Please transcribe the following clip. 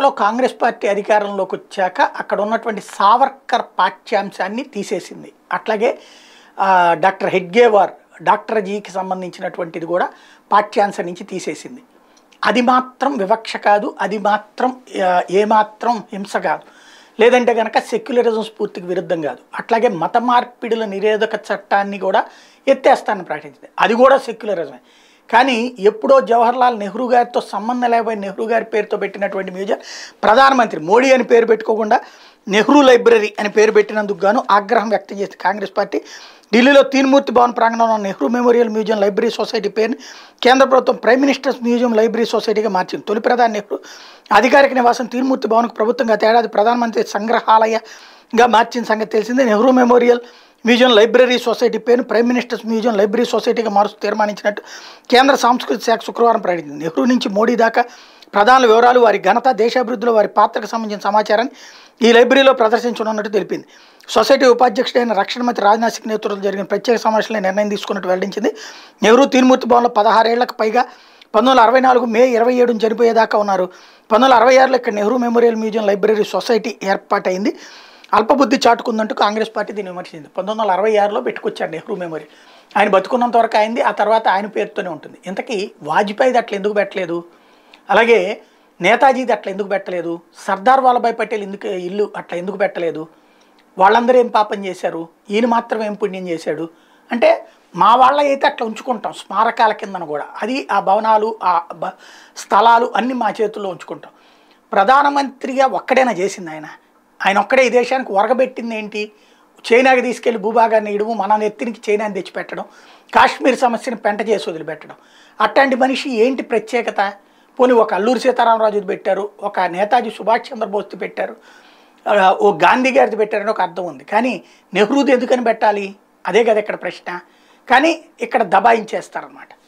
కర్ణాటకలో కాంగ్రెస్ పార్టీ అధికారంలోకి వచ్చాక అక్కడ ఉన్నటువంటి సావర్కర్ పాఠ్యాంశాన్ని తీసేసింది అట్లాగే డాక్టర్ హెడ్గేవార్ డాక్టర్ జీకి సంబంధించినటువంటిది కూడా పాఠ్యాంశం నుంచి తీసేసింది అది మాత్రం వివక్ష కాదు అది మాత్రం ఏమాత్రం హింస కాదు లేదంటే కనుక సెక్యులరిజం స్ఫూర్తికి విరుద్ధం కాదు అట్లాగే మత మార్పిడుల నిరోధక చట్టాన్ని కూడా ఎత్తేస్తాన్ని ప్రకటించింది అది కూడా సెక్యులరిజమే కానీ ఎప్పుడో జవహర్లాల్ నెహ్రూ గారితో సంబంధం లేకపోయి నెహ్రూ గారి పేరుతో పెట్టినటువంటి మ్యూజియం ప్రధానమంత్రి మోడీ అని పేరు పెట్టుకోకుండా నెహ్రూ లైబ్రరీ అని పేరు పెట్టినందుకు గాను ఆగ్రహం వ్యక్తం చేసి కాంగ్రెస్ పార్టీ ఢిల్లీలో తీన్మూర్తి భవన్ ప్రాంగణంలో Nehru memorial museum library society పేరుని కేంద్ర ప్రభుత్వం ప్రైమ్ మినిస్టర్స్ మ్యూజియం లైబ్రరీ సొసైటీగా మార్చింది తొలి ప్రధాని నెహ్రూ అధికారిక నివాసం తీన్మూర్తి భవన్కు ప్రభుత్వం గత ఏడాది ప్రధానమంత్రి సంగ్రహాలయగా మార్చిన సంగతి తెలిసిందే Nehru memorial museum library society పేరును ప్రైమ్ మినిస్టర్స్ మ్యూజియం లైబ్రరీ సొసైటీగా మారుస్తూ తీర్మానించినట్టు కేంద్ర సాంస్కృతిక శాఖ శుక్రవారం ప్రకటించింది నెహ్రూ నుంచి మోడీ దాకా ప్రధాన వివరాలు వారి ఘనత దేశాభివృద్ధిలో వారి పాత్రకు సంబంధించిన సమాచారాన్ని ఈ లైబ్రరీలో ప్రదర్శించనున్నట్టు తెలిపింది సొసైటీ ఉపాధ్యక్షుడైన రక్షణ మంత్రి రాజ్నాథ్ సింగ్ నేతృత్వంలో జరిగిన ప్రత్యేక సమావేశంలో నిర్ణయం తీసుకున్నట్టు వెల్లడించింది నెహ్రూ తీర్మూర్తి భవన్లో పదహారేళ్లకు పైగా పంతొమ్మిది అరవై నాలుగు మే ఇరవై ఏడును చనిపోయేదాకా ఉన్నారు పంతొమ్మిది అరవై ఆరులో ఇక్కడ Nehru memorial museum library society ఏర్పాటైంది అల్పబుద్ధి చాటుకుందంటూ కాంగ్రెస్ పార్టీ దీన్ని విమర్శించింది పంతొమ్మిది వందల అరవై ఆరులో పెట్టుకొచ్చాడు నెహ్రూ మెమోరియల్ ఆయన బతుకున్నంత వరకు అయింది ఆ తర్వాత ఆయన పేరుతోనే ఉంటుంది ఇంతకీ వాజ్పేయిది అట్లా ఎందుకు పెట్టలేదు అలాగే నేతాజీది అట్లా ఎందుకు పెట్టలేదు సర్దార్ వల్లభాయ్ పటేల్ ఎందుకు ఇల్లు అట్లా ఎందుకు పెట్టలేదు వాళ్ళందరూ ఏం పాపం చేశారు ఈయన మాత్రం ఏం పుణ్యం చేశాడు అంటే మా వాళ్ళ అయితే అట్లా ఉంచుకుంటాం స్మారకాల కిందను కూడా అది ఆ భవనాలు ఆ స్థలాలు అన్నీ మా చేతుల్లో ఉంచుకుంటాం ప్రధానమంత్రిగా ఒక్కడైనా చేసింది ఆయన ఆయన ఒక్కడే ఈ దేశానికి ఒరగబెట్టింది ఏంటి చైనాకి తీసుకెళ్లి భూభాగాన్ని ఇడుము మన నెత్తినికి చైనాని తెచ్చిపెట్టడం కాశ్మీర్ సమస్యను పెంట చేసి వదిలిపెట్టడం అట్లాంటి మనిషి ఏంటి ప్రత్యేకత పోనీ ఒక అల్లూరు సీతారామరాజుది పెట్టారు ఒక నేతాజీ సుభాష్ చంద్రబోస్ది పెట్టారు ఓ గాంధీ గారిది పెట్టారని ఒక అర్థం ఉంది కానీ నెహ్రూది ఎందుకని పెట్టాలి అదే కదా ఇక్కడ ప్రశ్న కానీ ఇక్కడ దబాయించేస్తారనమాట